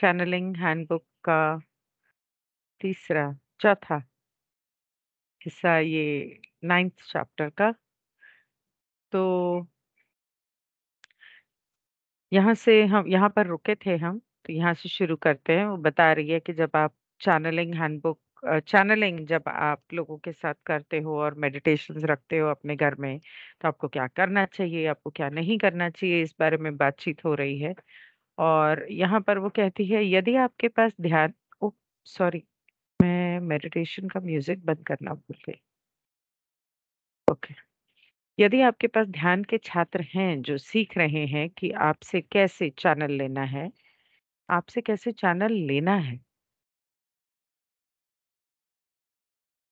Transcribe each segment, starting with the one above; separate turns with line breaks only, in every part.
Channelling handbook का तीसरा चौथा हिस्सा ये नाइन्थ चैप्टर का तो यहाँ से हम यहाँ पर रुके थे हम तो यहाँ से शुरू करते हैं वो बता रही है कि जब आप चैनलिंग हैंडबुक चैनलिंग जब आप लोगों के साथ करते हो और मेडिटेशन रखते हो अपने घर में तो आपको क्या करना चाहिए आपको क्या नहीं करना चाहिए इस बारे में बातचीत हो रही है और यहाँ पर वो कहती है यदि आपके पास ध्यान ओ सॉरी मैं मेडिटेशन का म्यूजिक बंद करना भूल गई ओके यदि आपके पास ध्यान के छात्र हैं जो सीख रहे हैं कि आपसे कैसे चैनल लेना है आपसे कैसे चैनल लेना है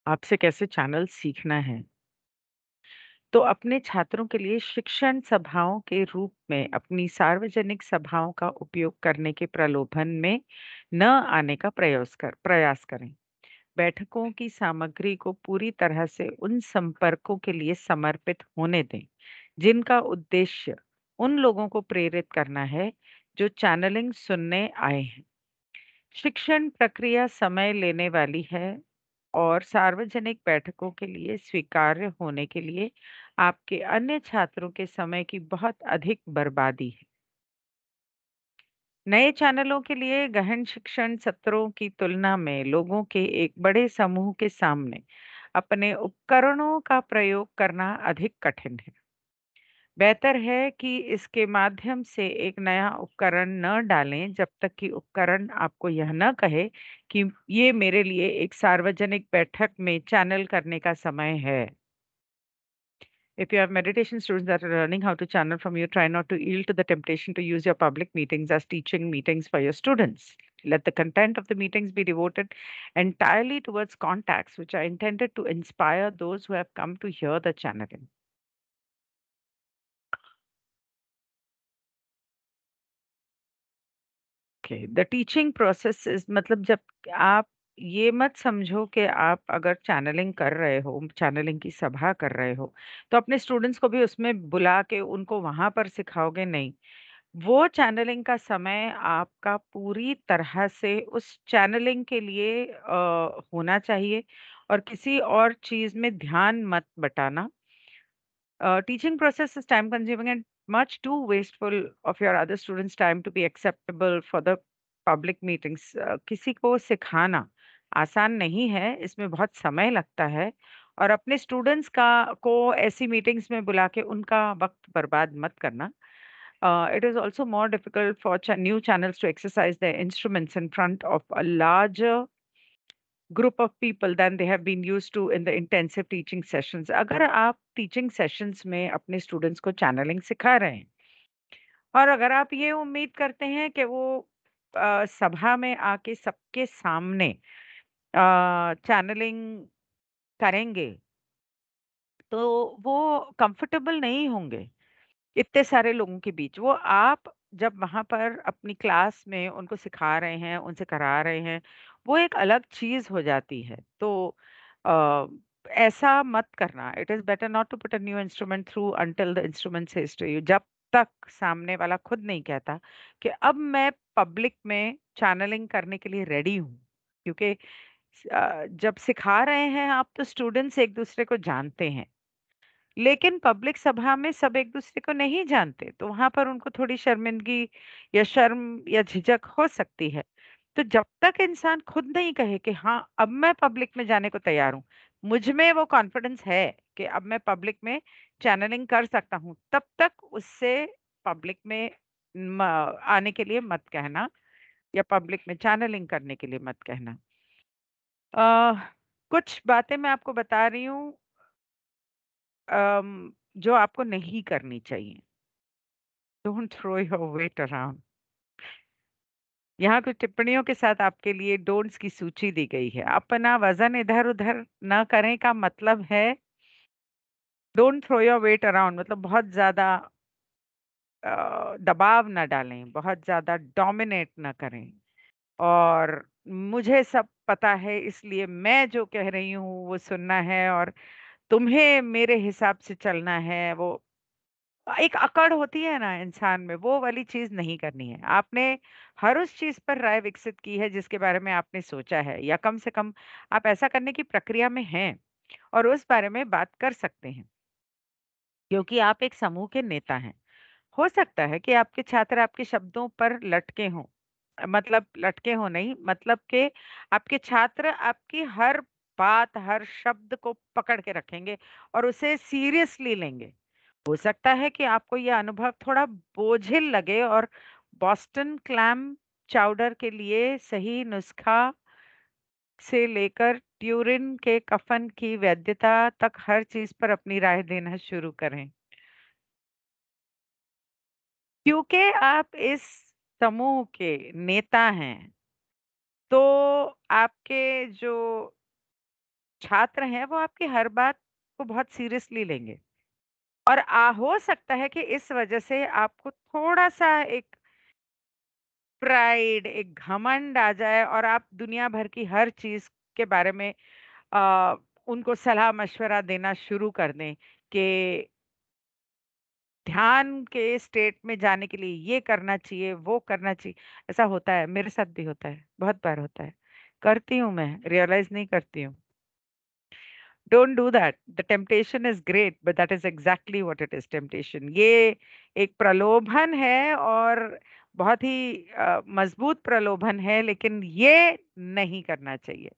आपसे कैसे चैनल सीखना है तो अपने छात्रों के लिए शिक्षण सभाओं के रूप में अपनी सार्वजनिक सभाओं का उपयोग करने के प्रलोभन में न आने का प्रयास कर प्रयास करें बैठकों की सामग्री को पूरी तरह से उन संपर्कों के लिए समर्पित होने दें जिनका उद्देश्य उन लोगों को प्रेरित करना है जो चैनलिंग सुनने आए हैं शिक्षण प्रक्रिया समय लेने वाली है और सार्वजनिक बैठकों के लिए स्वीकार्य होने के लिए आपके अन्य छात्रों के समय की बहुत अधिक बर्बादी है नए चैनलों के लिए गहन शिक्षण सत्रों की तुलना में लोगों के एक बड़े समूह के सामने अपने उपकरणों का प्रयोग करना अधिक कठिन है बेहतर है कि इसके माध्यम से एक नया उपकरण न डालें जब तक कि उपकरण आपको यह न कहे कि ये मेरे लिए एक सार्वजनिक बैठक में चैनल करने का समय है if you have meditation students that are learning how to channel from you, try not to yield to the temptation to use your public meetings as teaching meetings for your students. Let the content of the meetings be devoted entirely towards contacts which are intended to inspire those who have come to hear the channeling. Okay, the teaching process is matlab, ये मत समझो कि आप अगर channelling कर रहे हो, channelling की सभा कर रहे हो, तो अपने स्टूडेंट्स को भी उसमें बुला के उनको वहाँ पर सिखाओगे, नहीं। वो चैनलिंग का समय आपका पूरी तरह से उस चैनलिंग के लिए आ, होना चाहिए और किसी और चीज़ में ध्यान मत बटाना। Teaching process is time consuming and much too wasteful of your other students time to be acceptable for the public meetings किसी को सिखाना आसान नहीं है, इसमें बहुत समय लगता है और अपने स्टूडेंट्स का को ऐसी मीटिंग्स में बुला के उनका वक़्त बर्बाद मत करना। It is also more difficult for new channels to exercise the instruments in front of a large group of people than they have been use to in the intensive teaching sessions. अगर आप teaching sessions में अपने students को channelling सिखा रहे हैं और अगर आप ये उम्मीद करते हैं कि वो आ, सभा में आके सबके सामने चैनलिंग करेंगे तो वो कंफर्टेबल नहीं होंगे इतने सारे लोगों के बीच वो आप जब वहाँ पर अपनी क्लास में उनको सिखा रहे हैं उनसे करा रहे हैं वो एक अलग चीज़ हो जाती है तो आ, ऐसा मत करना it is better not to put a new instrument through until the instrument history जब तक सामने वाला खुद नहीं कहता कि अब मैं पब्लिक में चैनलिंग करने के लिए रेडी हूँ क्योंकि जब सिखा रहे हैं आप तो स्टूडेंट्स एक दूसरे को जानते हैं लेकिन पब्लिक सभा में सब एक दूसरे को नहीं जानते तो वहां पर उनको थोड़ी शर्मिंदगी या शर्म या झिझक हो सकती है तो जब तक इंसान खुद नहीं कहे कि हाँ अब मैं पब्लिक में जाने को तैयार हूँ मुझ में वो कॉन्फिडेंस है कि अब मैं पब्लिक में चैनलिंग कर सकता हूँ तब तक उससे पब्लिक में आने के लिए मत कहना या पब्लिक में चैनलिंग करने के लिए मत कहना कुछ बातें मैं आपको बता रही हूँ जो आपको नहीं करनी चाहिए। Don't throw your weight around. यहाँ कुछ टिप्पणियों के साथ आपके लिए डोंट्स की सूची दी गई है। अपना वज़न इधर-उधर ना करें का मतलब है don't throw your weight around मतलब बहुत ज़्यादा दबाव ना डालें, बहुत ज़्यादा डोमिनेट ना करें और मुझे सब पता है इसलिए मैं जो कह रही हूँ वो सुनना है और तुम्हें मेरे हिसाब से चलना है वो एक अकड़ होती है ना इंसान में वो वाली चीज नहीं करनी है आपने हर उस चीज पर राय विकसित की है जिसके बारे में आपने सोचा है या कम से कम आप ऐसा करने की प्रक्रिया में हैं और उस बारे में बात कर सकते हैं क्योंकि आप एक समूह के नेता हैं हो सकता है कि आपके छात्र आपके शब्दों पर लटके हों मतलब लटके हो नहीं मतलब के आपके छात्र आपकी हर बात हर शब्द को पकड़ के रखेंगे और उसे सीरियसली लेंगे हो सकता है कि आपको यह अनुभव थोड़ा बोझिल लगे और बॉस्टन क्लैम चाउडर के लिए सही नुस्खा से लेकर ट्यूरिन के कफन की वैधता तक हर चीज पर अपनी राय देना शुरू करें क्योंकि आप इस समूह के नेता हैं तो आपके जो छात्र हैं वो आपकी हर बात को बहुत सीरियसली लेंगे और आ हो सकता है कि इस वजह से आपको थोड़ा सा एक प्राइड एक घमंड आ जाए और आप दुनिया भर की हर चीज के बारे में आ, उनको सलाह मशवरा देना शुरू कर दें कि ध्यान के स्टेट में जाने के लिए ये करना चाहिए वो करना चाहिए ऐसा होता है मेरे साथ भी होता है बहुत बार होता है करती हूँ मैं रियलाइज नहीं करती हूँ don't do that the temptation is great but that is exactly what it is temptation ये एक प्रलोभन है और बहुत ही uh, मजबूत प्रलोभन है लेकिन ये नहीं करना चाहिए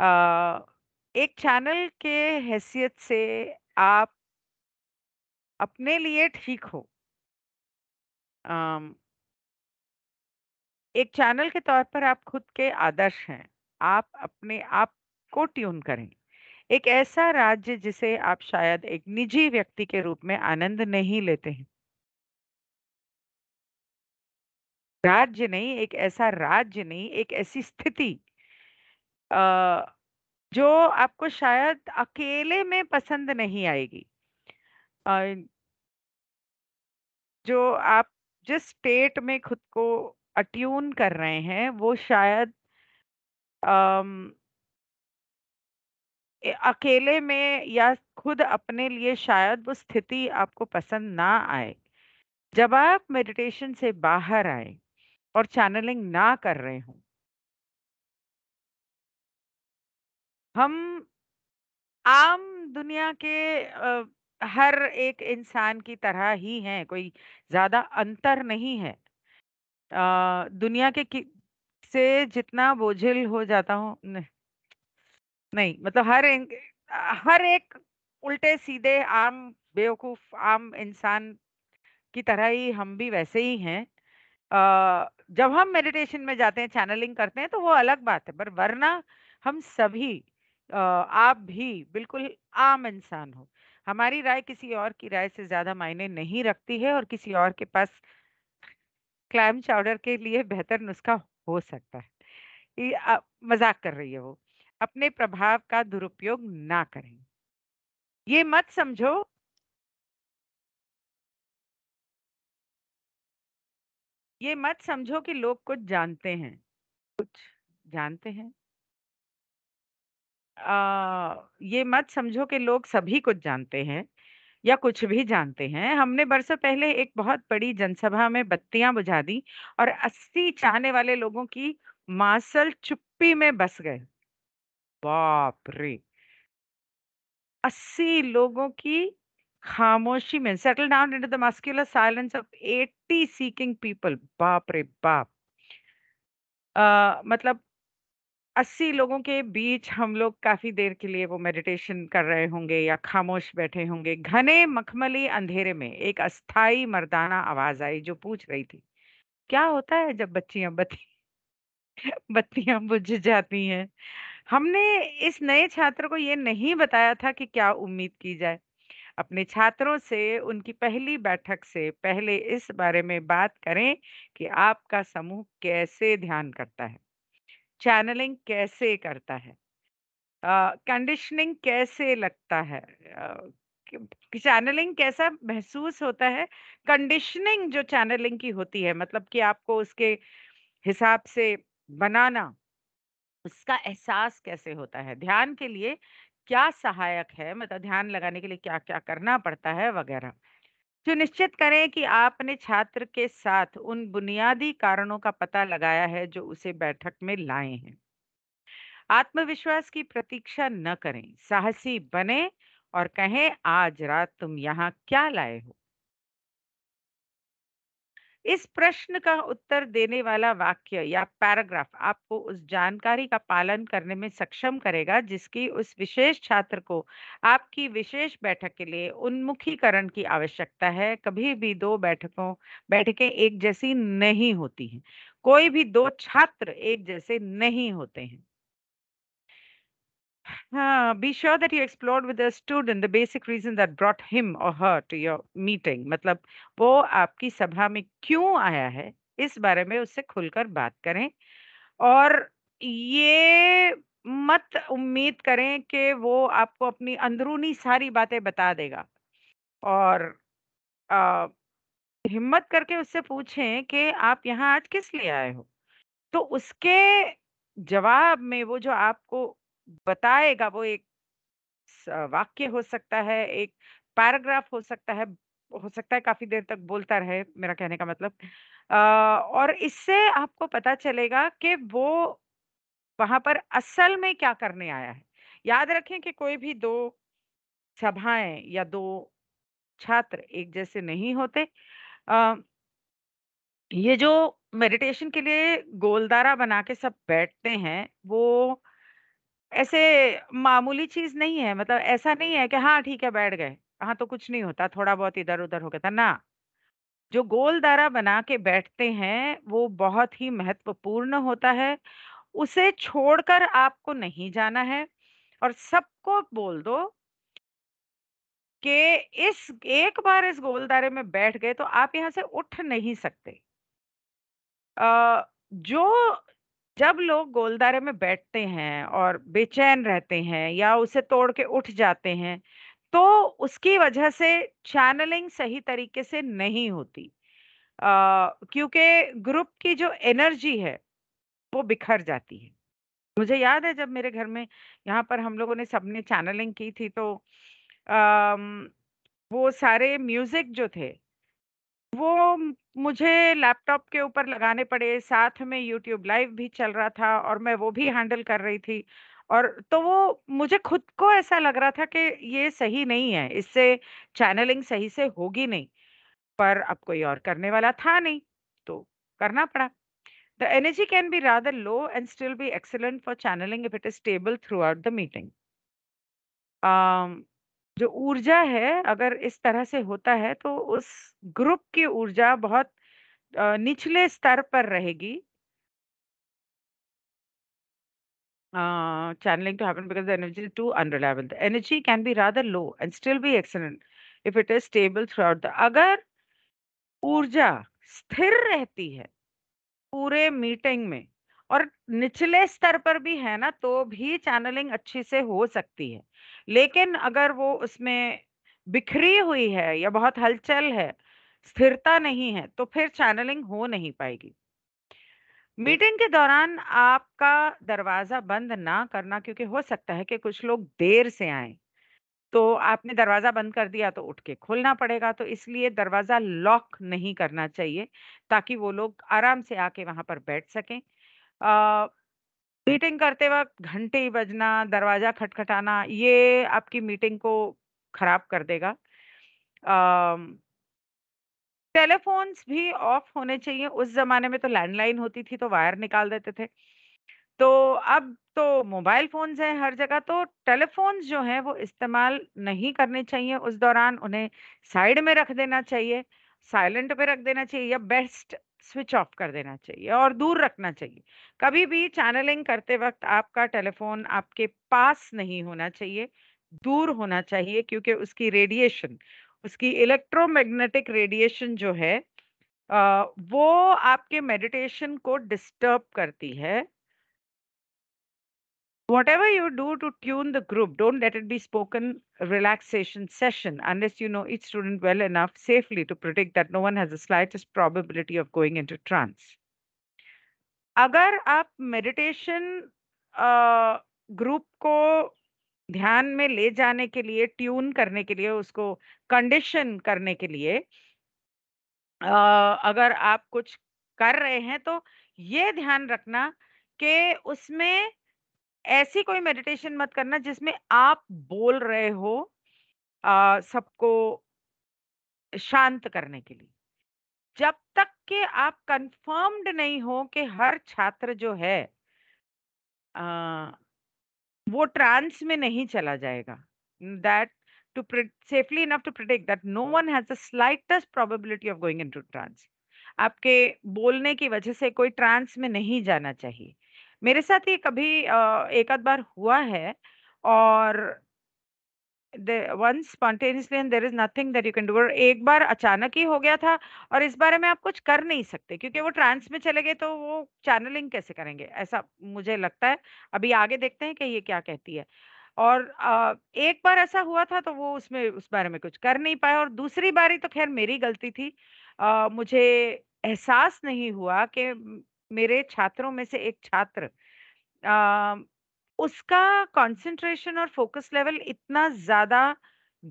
uh, एक चैनल के हैसियत से आप अपने लिए ठीक हो एक चैनल के तौर पर आप खुद के आदर्श हैं आप अपने आप को ट्यून करें एक ऐसा राज्य जिसे आप शायद एक निजी व्यक्ति के रूप में आनंद नहीं लेते हैं राज्य नहीं एक ऐसा राज्य नहीं एक ऐसी स्थिति जो आपको शायद अकेले में पसंद नहीं आएगी जो आप जिस स्टेट में खुद को अट्यून कर रहे हैं वो शायद अम, अकेले में या खुद अपने लिए शायद वो स्थिति आपको पसंद ना आए जब आप मेडिटेशन से बाहर आए और चैनलिंग ना कर रहे हो हम आम दुनिया के हर एक इंसान की तरह ही हैं कोई ज़्यादा अंतर नहीं है अ, दुनिया के कि से जितना बोझिल हो जाता हूँ नहीं मतलब हर हर एक उल्टे-सीधे आम बेवकूफ़ आम इंसान की तरह ही हम भी वैसे ही हैं। जब हम मेडिटेशन में जाते हैं, चैनलिंग करते हैं तो वो अलग बात है, पर वरना हम सभी आप भी बिल्कुल आम इंसान हो। हमारी राय किसी और की राय से ज्यादा मायने नहीं रखती है और किसी और के पास क्लाइम चाउडर के लिए बेहतर नुस्खा हो सकता है ये मजाक कर रही है वो अपने प्रभाव का दुरुपयोग ना करें ये मत समझो ये मत समझो कि लोग कुछ जानते हैं कुछ जानते हैं आ, ये मत समझो कि लोग सभी कुछ जानते हैं या कुछ भी जानते हैं। हमने बरसों पहले एक बहुत बड़ी जनसभा में बत्तियां बुझा दी और 80 चाहने वाले लोगों की मांसल चुप्पी में बस गए। बाप रे! 80 लोगों की खामोशी में settle down in the muscular silence of 80 seeking people बाप रे बाप! आ, मतलब अस्सी लोगों के बीच हम लोग काफ़ी देर के लिए वो मेडिटेशन कर रहे होंगे या खामोश बैठे होंगे। घने मख़मली अंधेरे में एक अस्थाई मर्दाना आवाज़ आई जो पूछ रही थी, "क्या होता है जब बच्चियां बत्ती बत्तियां बुझ जाती हैं?" हमने इस नए छात्र को ये नहीं बताया था कि क्या उम्मीद की जाए। अपने छात्रों से उनकी पहली बैठक से पहले इस बारे में बात करें कि आपका समूह कैसे ध्यान करता है। चैनलिंग कैसे करता है कंडीशनिंग uh, कैसे लगता है चैनलिंग कैसा महसूस होता है कंडीशनिंग जो चैनलिंग की होती है मतलब कि आपको उसके हिसाब से बनाना उसका एहसास कैसे होता है ध्यान के लिए क्या सहायक है मतलब ध्यान लगाने के लिए क्या क्या करना पड़ता है वगैरह सुनिश्चित करें कि आपने छात्र के साथ उन बुनियादी कारणों का पता लगाया है जो उसे बैठक में लाए हैं आत्मविश्वास की प्रतीक्षा न करें साहसी बने और कहें आज रात तुम यहाँ क्या लाए हो इस प्रश्न का उत्तर देने वाला वाक्य या पैराग्राफ आपको उस जानकारी का पालन करने में सक्षम करेगा जिसकी उस विशेष छात्र को आपकी विशेष बैठक के लिए उन्मुखीकरण की आवश्यकता है कभी भी दो बैठकों बैठकें एक जैसी नहीं होती हैं कोई भी दो छात्र एक जैसे नहीं होते हैं हाँ be sure that you explore with the student the basic reason that brought him or her to your meeting मतलब वो आपकी सभा में क्यों आया है इस बारे में उससे खुलकर बात करें और ये मत उम्मीद करें कि वो आपको अपनी अंदरूनी सारी बातें बता देगा और आ, हिम्मत करके उससे पूछें कि आप यहाँ आज किस लिए आए हो तो उसके जवाब में वो जो आपको बताएगा वो एक वाक्य हो सकता है एक पैराग्राफ हो सकता है हो सकता है काफी देर तक बोलता रहे मेरा कहने का मतलब आ, और इससे आपको पता चलेगा कि वो वहां पर असल में क्या करने आया है याद रखें कि कोई भी दो सभाएं या दो छात्र एक जैसे नहीं होते आ, ये जो मेडिटेशन के लिए गोलदारा बना के सब बैठते हैं वो ऐसे मामूली चीज़ नहीं है मतलब ऐसा नहीं है कि हाँ ठीक है बैठ गए हाँ तो कुछ नहीं होता थोड़ा बहुत इधर-उधर हो गया था ना। जो गोलदारा बना के बैठते हैं वो बहुत ही महत्वपूर्ण होता है। उसे छोड़कर आपको नहीं जाना है और सबको बोल दो कि इस एक बार इस गोलदारे में बैठ गए तो आप यहां से उठ नहीं सकते। अः जो जब लोग गोलदारे में बैठते हैं और बेचैन रहते हैं या उसे तोड़ के उठ जाते हैं तो उसकी वजह से चैनलिंग सही तरीके से नहीं होती क्योंकि ग्रुप की जो एनर्जी है वो बिखर जाती है मुझे याद है जब मेरे घर में यहाँ पर हम लोगों ने सबने चैनलिंग की थी तो आ, वो सारे म्यूजिक जो थे वो मुझे लैपटॉप के ऊपर लगाने पड़े, साथ में यूट्यूब लाइव भी चल रहा था और मैं वो भी हैंडल कर रही थी। और तो वो मुझे खुद को ऐसा लग रहा था कि ये सही नहीं है, इससे चैनलिंग सही से होगी नहीं। पर अब कोई और करने वाला था नहीं, तो करना पड़ा। The energy can be rather low and still be excellent for channelling if it is stable throughout the meeting जो ऊर्जा है अगर इस तरह से होता है तो उस ग्रुप की ऊर्जा बहुत निचले स्तर पर रहेगी channelling to happen because energy too unreliable energy can be rather low and still be excellent if it is stable throughout the अगर ऊर्जा स्थिर रहती है पूरे मीटिंग में और निचले स्तर पर भी है ना तो भी चैनलिंग अच्छी से हो सकती है लेकिन अगर वो उसमें बिखरी हुई है या बहुत हलचल है स्थिरता नहीं है तो फिर चैनलिंग हो नहीं पाएगी मीटिंग के दौरान आपका दरवाजा बंद ना करना क्योंकि हो सकता है कि कुछ लोग देर से आए तो आपने दरवाजा बंद कर दिया तो उठ के खोलना पड़ेगा तो इसलिए दरवाजा लॉक नहीं करना चाहिए ताकि वो लोग आराम से आके वहां पर बैठ सकें मीटिंग करते वक्त घंटे बजना दरवाजा खटखटाना ये आपकी मीटिंग को खराब कर देगा टेलीफोन्स भी ऑफ होने चाहिए उस जमाने में तो लैंडलाइन होती थी तो वायर निकाल देते थे तो अब तो मोबाइल फोन्स हैं हर जगह तो टेलीफोन्स जो हैं वो इस्तेमाल नहीं करने चाहिए उस दौरान उन्हें साइड में रख देना चाहिए साइलेंट पे रख देना चाहिए या बेस्ट स्विच ऑफ कर देना चाहिए और दूर रखना चाहिए कभी भी चैनलिंग करते वक्त आपका टेलीफोन आपके पास नहीं होना चाहिए दूर होना चाहिए क्योंकि उसकी रेडिएशन उसकी इलेक्ट्रोमैग्नेटिक रेडिएशन जो है आ, वो आपके मेडिटेशन को डिस्टर्ब करती है Whatever you do to tune the group, don't let it be spoken relaxation session unless you know each student well enough safely to predict that no one has the slightest probability of going into trance. agar अगर आप meditation group को ध्यान में ले जाने के लिए tune करने के लिए उसको कंडीशन करने के लिए अगर आप कुछ कर रहे हैं तो ये ध्यान रखना कि उसमें ऐसी कोई मेडिटेशन मत करना जिसमें आप बोल रहे हो सबको शांत करने के लिए जब तक कि आप कंफर्म्ड नहीं हो कि हर छात्र जो है आ, वो ट्रांस में नहीं चला जाएगा that to safely enough to predict that no one has the slightest probability of going into trance आपके बोलने की वजह से कोई ट्रांस में नहीं जाना चाहिए मेरे साथ ये कभी अ, एक आध बार हुआ है और दे- once spontaneously and there is nothing that you can do एक बार अचानक ही हो गया था और इस बारे में आप कुछ कर नहीं सकते क्योंकि वो ट्रांस में चले गए तो वो चैनलिंग कैसे करेंगे ऐसा मुझे लगता है अभी आगे देखते हैं कि ये क्या कहती है और एक बार ऐसा हुआ था तो वो उसमें उस बारे में कुछ कर नहीं पाया और दूसरी बारी तो खैर मेरी गलती थी अ, मुझे एहसास नहीं हुआ कि मेरे छात्रों में से एक छात्र उसका कंसंट्रेशन और फोकस लेवल इतना ज्यादा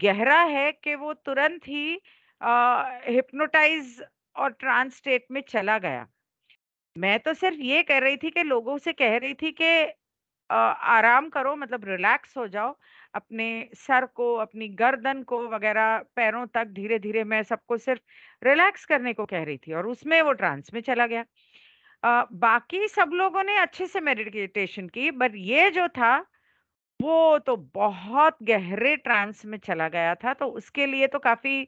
गहरा है कि वो तुरंत ही हिप्नोटाइज और ट्रांस स्टेट में चला गया मैं तो सिर्फ ये कह रही थी कि लोगों से कह रही थी कि आराम करो मतलब रिलैक्स हो जाओ अपने सर को अपनी गर्दन को वगैरह पैरों तक धीरे धीरे मैं सबको सिर्फ रिलैक्स करने को कह रही थी और उसमें वो ट्रांस में चला गया आ, बाकी सब लोगों ने अच्छे से मेडिटेशन की बट ये जो था वो तो बहुत गहरे ट्रांस में चला गया था तो उसके लिए तो काफी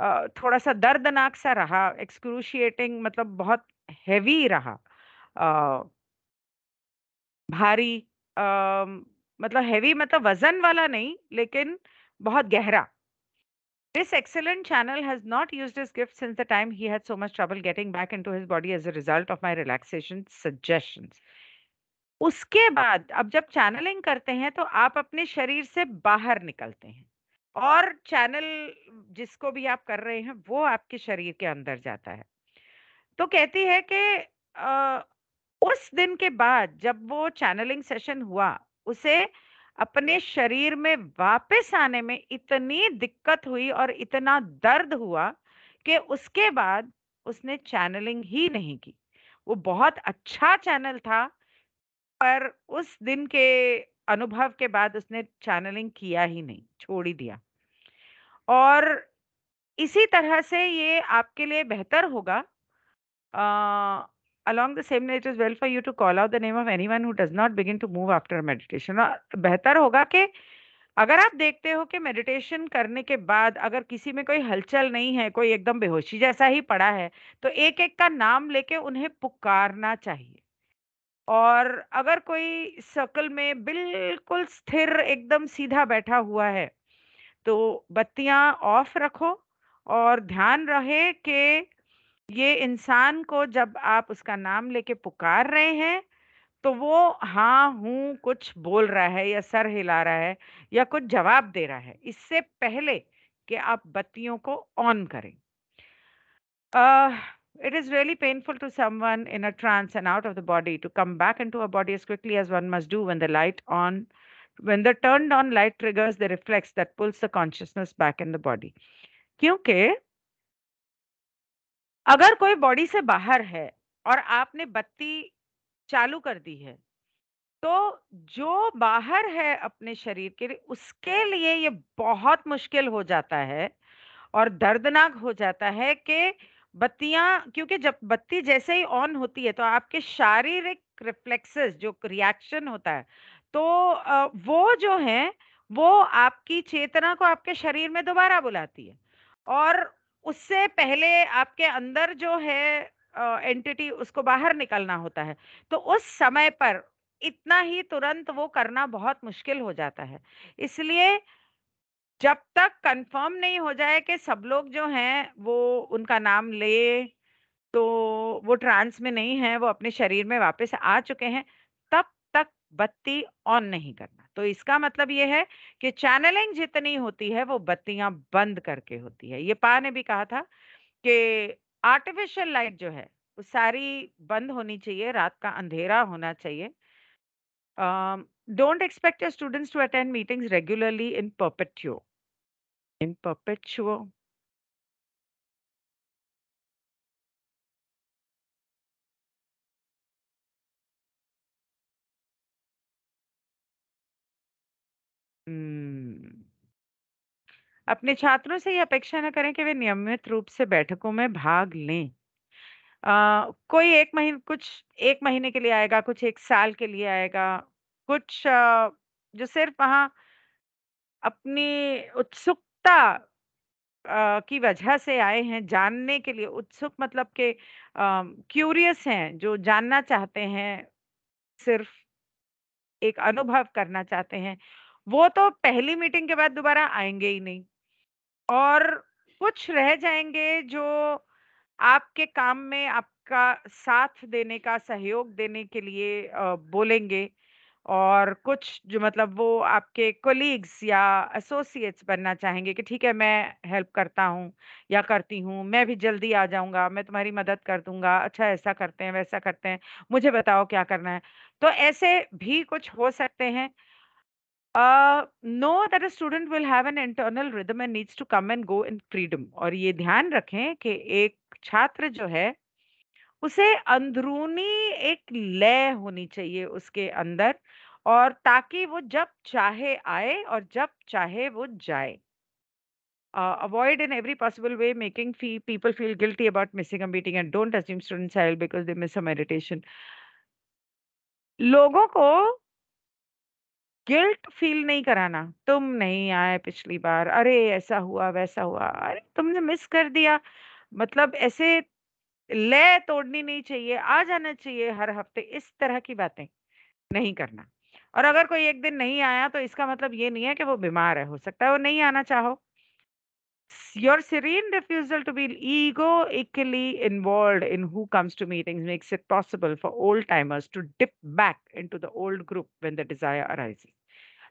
आ, थोड़ा सा दर्दनाक सा रहा एक्सक्रूशिएटिंग मतलब बहुत हैवी रहा आ, भारी आ, मतलब हैवी मतलब वजन वाला नहीं लेकिन बहुत गहरा This excellent channel has not used his gift since the time he had so much trouble getting back into his body as a result of my relaxation suggestions. उसके बाद अब जब चैनलिंग करते हैं तो आप अपने शरीर से बाहर निकलते हैं और चैनल जिसको भी आप कर रहे हैं वो आपके शरीर के अंदर जाता है तो कहती है कि आ, उस दिन के बाद जब वो चैनलिंग सेशन हुआ उसे अपने शरीर में वापस आने में इतनी दिक्कत हुई और इतना दर्द हुआ कि उसके बाद उसने चैनलिंग ही नहीं की वो बहुत अच्छा चैनल था पर उस दिन के अनुभव के बाद उसने चैनलिंग किया ही नहीं छोड़ ही दिया और इसी तरह से ये आपके लिए बेहतर होगा आ, along the same line it is well for you to call out the name of anyone who does not begin to move after meditation बेहतर होगा कि अगर आप देखते हो कि मेडिटेशन करने के बाद अगर किसी में कोई हलचल नहीं है कोई एकदम बेहोशी जैसा ही पड़ा है तो एक एक का नाम लेके उन्हें पुकारना चाहिए और अगर कोई सर्कल में बिल्कुल स्थिर एकदम सीधा बैठा हुआ है तो बत्तियां ऑफ रखो और ध्यान रहे कि ये इंसान को जब आप उसका नाम लेके पुकार रहे हैं तो वो हाँ हूँ कुछ बोल रहा है या सर हिला रहा है या कुछ जवाब दे रहा है इससे पहले कि आप बत्तियों को ऑन करें it is really painful to someone in a trance and out of the body to come back to a body as quickly as one must do when the light on when the turn on light triggers the reflex that pulls the consciousness back in the body क्योंकि अगर कोई body से बाहर है और आपने बत्ती चालू कर दी है तो जो बाहर है अपने शरीर के लिए उसके लिए ये बहुत मुश्किल हो जाता है और दर्दनाक हो जाता है कि बत्तियां क्योंकि जब बत्ती जैसे ही ऑन होती है तो आपके शारीरिक रिफ्लेक्सेस जो रिएक्शन होता है तो वो जो है वो आपकी चेतना को आपके शरीर में दोबारा बुलाती है और उससे पहले आपके अंदर जो है एंटिटी उसको बाहर निकलना होता है तो उस समय पर इतना ही तुरंत वो करना बहुत मुश्किल हो जाता है इसलिए जब तक कंफर्म नहीं हो जाए कि सब लोग जो हैं वो उनका नाम ले तो वो ट्रांस में नहीं है वो अपने शरीर में वापस आ चुके हैं बत्ती ऑन नहीं करना तो इसका मतलब ये है कि चैनलिंग जितनी होती है वो बत्तियां बंद करके होती है ये पा ने भी कहा था कि आर्टिफिशियल लाइट जो है वो सारी बंद होनी चाहिए रात का अंधेरा होना चाहिए don't expect your students to attend meetings regularly in perpetuity in perpetuity hmm. अपने छात्रों से ये अपेक्षा न करें कि वे नियमित रूप से बैठकों में भाग लें। Uh, कोई एक महीने कुछ एक महीने के लिए आएगा, कुछ एक साल के लिए आएगा, कुछ uh, जो सिर्फ़ वहाँ अपनी उत्सुकता uh, की वजह से आए हैं, जानने के लिए उत्सुक मतलब के क्यूरियस क्यूरियस हैं, जो जानना चाहते हैं, सिर्फ़ एक अनुभव करना चाहते हैं। वो तो पहली मीटिंग के बाद दोबारा आएंगे ही नहीं और कुछ रह जाएंगे जो आपके काम में आपका साथ देने का सहयोग देने के लिए बोलेंगे और कुछ जो मतलब वो आपके कोलीग्स या एसोसिएट्स बनना चाहेंगे कि ठीक है मैं हेल्प करता हूँ या करती हूँ मैं भी जल्दी आ जाऊंगा मैं तुम्हारी मदद कर दूंगा अच्छा ऐसा करते हैं वैसा करते हैं मुझे बताओ क्या करना है तो ऐसे भी कुछ हो सकते हैं uh, know that a student will have an internal rhythm and needs to come and go in freedom. और ये ध्यान रखें कि एक छात्र जो है उसे अंदरूनी एक लय होनी चाहिए उसके अंदर और ताकि वो जब चाहे आए और जब चाहे वो जाए avoid in every possible way making fee, people feel guilty about missing a meeting and don't assume students help because they miss a meditation लोगों को गिल्ट फील नहीं कराना तुम नहीं आए पिछली बार अरे ऐसा हुआ वैसा हुआ अरे तुमने मिस कर दिया मतलब ऐसे ले तोड़नी नहीं चाहिए आ जाना चाहिए हर हफ्ते इस तरह की बातें नहीं करना और अगर कोई एक दिन नहीं आया तो इसका मतलब ये नहीं है कि वो बीमार है हो सकता है वो नहीं आना चाहो your serene refusal to be egoically involved in who comes to meetings makes it possible for old timers to dip back into the old group when the desire arises.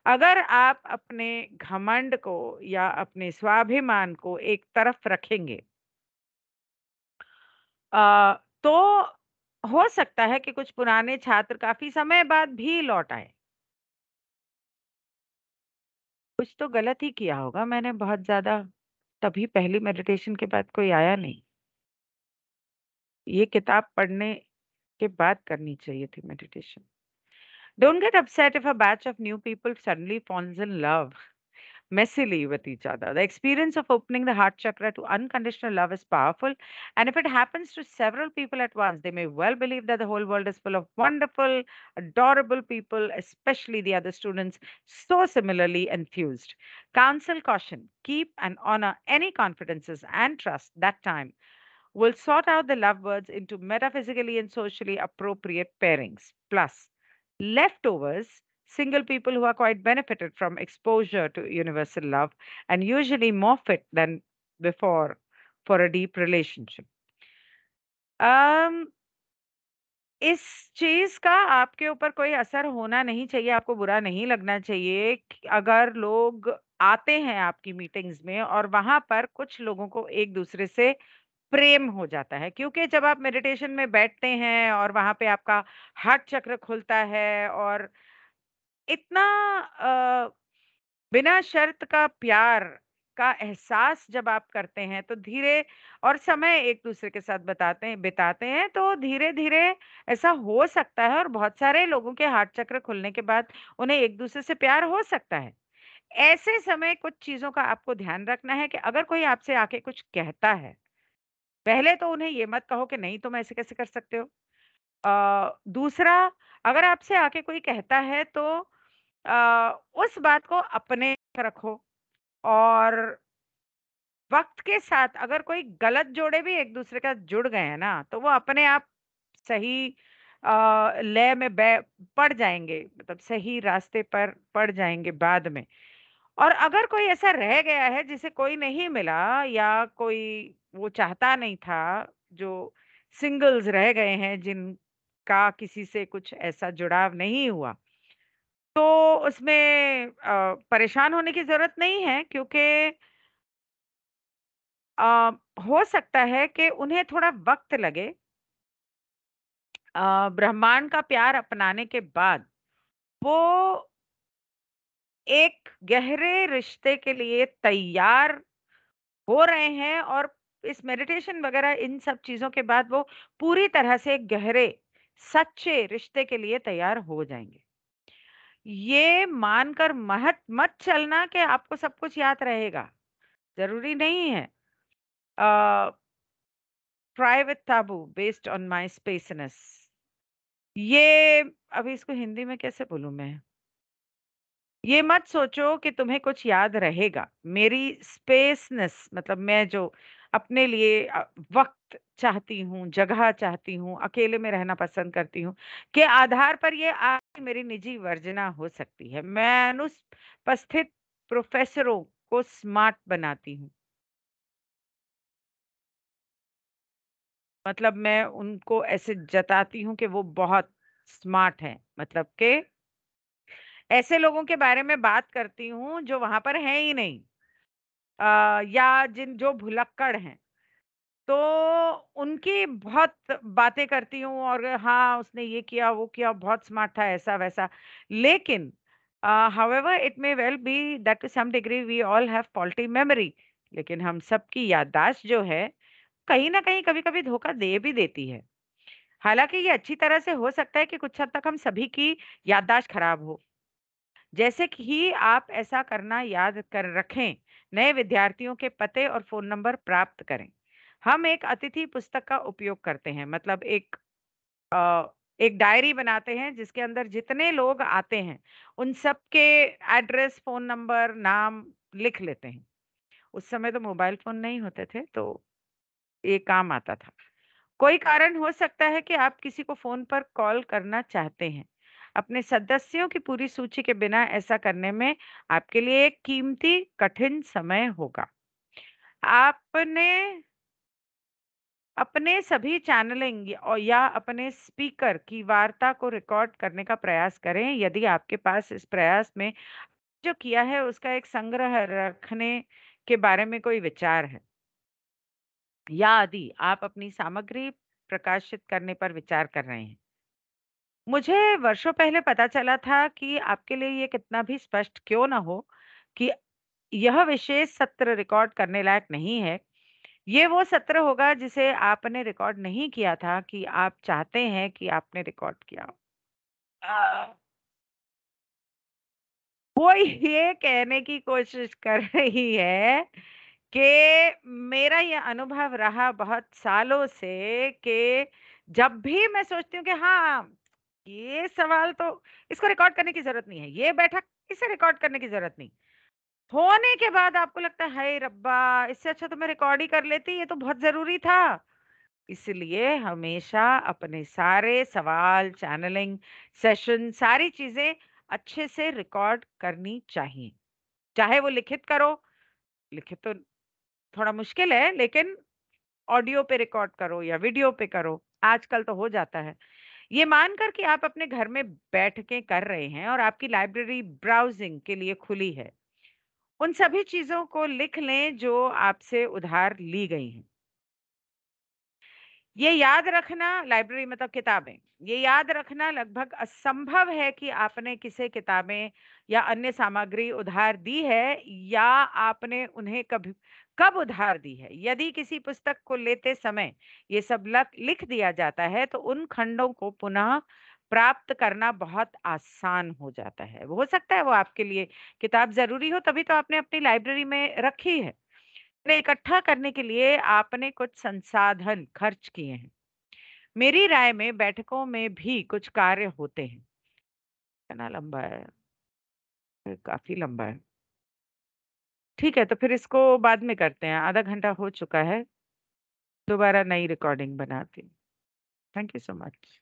अगर आप अपने घमंड को या अपने स्वाभिमान को एक तरफ रखेंगे तो हो सकता है कि कुछ पुराने छात्र काफी समय बाद भी लौट आए कुछ तो गलत ही किया होगा मैंने बहुत ज्यादा तभी पहली मेडिटेशन के बाद कोई आया नहीं। ये किताब पढ़ने के बाद करनी चाहिए थी meditation. Don't get upset if a batch of new people suddenly falls in love. messily with each other. The experience of opening the heart chakra to unconditional love is powerful. And if it happens to several people at once, they may well believe that the whole world is full of wonderful, adorable people, especially the other students, so similarly enthused. Counsel caution keep and honor any confidences and trust that time will sort out the love words into metaphysically and socially appropriate pairings. Plus, leftovers single people who are quite benefited from exposure to universal love and usually more fit than before for a deep relationship. Um, इस चीज का आपके ऊपर कोई असर होना नहीं चाहिए आपको बुरा नहीं लगना चाहिए कि अगर लोग आते हैं आपकी मीटिंग्स में और वहां पर कुछ लोगों को एक दूसरे से प्रेम हो जाता है क्योंकि जब आप मेडिटेशन में बैठते हैं और वहां पे आपका हार्ट चक्र खुलता है और इतना आ, बिना शर्त का प्यार का एहसास जब आप करते हैं तो धीरे और समय एक दूसरे के साथ बताते हैं बिताते हैं तो धीरे धीरे ऐसा हो सकता है और बहुत सारे लोगों के हार्ट चक्र खुलने के बाद उन्हें एक दूसरे से प्यार हो सकता है ऐसे समय कुछ चीजों का आपको ध्यान रखना है कि अगर कोई आपसे आके कुछ कहता है पहले तो उन्हें ये मत कहो कि नहीं तुम ऐसे कैसे कर सकते हो अ, दूसरा अगर आपसे आके कोई कहता है तो आ, उस बात को अपने रखो और वक्त के साथ अगर कोई गलत जोड़े भी एक दूसरे का जुड़ गए हैं ना तो वो अपने आप सही लय में पड़ जाएंगे मतलब सही रास्ते पर पड़ जाएंगे बाद में और अगर कोई ऐसा रह गया है जिसे कोई नहीं मिला या कोई वो चाहता नहीं था जो सिंगल्स रह गए हैं जिनका किसी से कुछ ऐसा जुड़ाव नहीं हुआ तो उसमें परेशान होने की ज़रूरत नहीं है क्योंकि अ, हो सकता है कि उन्हें थोड़ा वक़्त लगे अ, ब्रह्मांड का प्यार अपनाने के बाद, वो एक गहरे रिश्ते के लिए तैयार हो रहे हैं और इस मेडिटेशन वग़ैरह इन सब चीज़ों के बाद वो पूरी तरह से गहरे, सच्चे रिश्ते के लिए तैयार हो जाएंगे ये मानकर महत मत चलना कि आपको सब कुछ याद रहेगा जरूरी नहीं है private taboo based on my spaciousness ये अभी इसको हिंदी में कैसे बोलू मैं ये मत सोचो कि तुम्हें कुछ याद रहेगा मेरी स्पेसनेस मतलब मैं जो अपने लिए वक्त चाहती हूँ जगह चाहती हूँ अकेले में रहना पसंद करती हूँ के आधार पर ये मेरी निजी वर्जना हो सकती है मैं अनुपस्थित प्रोफेसरों को स्मार्ट बनाती हूँ मतलब मैं उनको ऐसे जताती हूँ कि वो बहुत स्मार्ट है मतलब के ऐसे लोगों के बारे में बात करती हूँ जो वहां पर है ही नहीं आ, या जिन जो भुलक्कड़ हैं तो उनकी बहुत बातें करती हूँ और हाँ उसने ये किया वो किया बहुत स्मार्ट था ऐसा वैसा लेकिन however it may well be that to some degree we all have faulty memory लेकिन हम सबकी याददाश्त जो है कहीं ना कहीं कभी कभी धोखा दे भी देती है हालांकि ये अच्छी तरह से हो सकता है कि कुछ हद तक हम सभी की याददाश्त खराब हो जैसे कि आप ऐसा करना याद कर रखें नए विद्यार्थियों के पते और फोन नंबर प्राप्त करें हम एक अतिथि पुस्तक का उपयोग करते हैं मतलब एक आ, एक डायरी बनाते हैं जिसके अंदर जितने लोग आते हैं उन सब के एड्रेस फोन नंबर नाम लिख लेते हैं उस समय तो मोबाइल फोन नहीं होते थे तो ये काम आता था कोई कारण हो सकता है कि आप किसी को फोन पर कॉल करना चाहते हैं अपने सदस्यों की पूरी सूची के बिना ऐसा करने में आपके लिए एक कीमती कठिन समय होगा आपने अपने सभी चैनलिंग या अपने स्पीकर की वार्ता को रिकॉर्ड करने का प्रयास करें यदि आपके पास इस प्रयास में जो किया है उसका एक संग्रह रखने के बारे में कोई विचार है या यदि आप अपनी सामग्री प्रकाशित करने पर विचार कर रहे हैं मुझे वर्षों पहले पता चला था कि आपके लिए ये कितना भी स्पष्ट क्यों ना हो कि यह विशेष सत्र रिकॉर्ड करने लायक नहीं है ये वो सत्र होगा जिसे आपने रिकॉर्ड नहीं किया था कि आप चाहते हैं कि आपने रिकॉर्ड किया हाँ। वो ये कहने की कोशिश कर रही है कि मेरा ये अनुभव रहा बहुत सालों से कि जब भी मैं सोचती हूँ कि हाँ ये सवाल तो इसको रिकॉर्ड करने की जरूरत नहीं है ये बैठक इसे रिकॉर्ड करने की जरूरत नहीं होने के बाद आपको लगता है हाय रब्बा इससे अच्छा तो मैं रिकॉर्ड ही कर लेती ये तो बहुत जरूरी था इसलिए हमेशा अपने सारे सवाल चैनलिंग सेशन सारी चीजें अच्छे से रिकॉर्ड करनी चाहिए चाहे वो लिखित करो लिखित तो थोड़ा मुश्किल है लेकिन ऑडियो पे रिकॉर्ड करो या वीडियो पे करो आजकल तो हो जाता है ये मानकर कि आप अपने घर में बैठ के कर रहे हैं और आपकी लाइब्रेरी ब्राउजिंग के लिए खुली है उन सभी चीजों को लिख लें जो आपसे उधार ली गई हैं ये याद रखना लाइब्रेरी मतलब किताबें ये याद रखना लगभग असंभव है कि आपने किसे किताबें या अन्य सामग्री उधार दी है या आपने उन्हें कभी कब उधार दी है यदि किसी पुस्तक को लेते समय ये सब लिख दिया जाता है तो उन खंडों को पुनः प्राप्त करना बहुत आसान हो जाता है हो सकता है वो आपके लिए किताब जरूरी हो तभी तो आपने अपनी लाइब्रेरी में रखी है इकट्ठा करने के लिए आपने कुछ संसाधन खर्च किए हैं मेरी राय में बैठकों में भी कुछ कार्य होते हैं कितना लंबा है काफी लंबा है ठीक है तो फिर इसको बाद में करते हैं आधा घंटा हो चुका है दोबारा नई रिकॉर्डिंग बनाती थैंक यू सो मच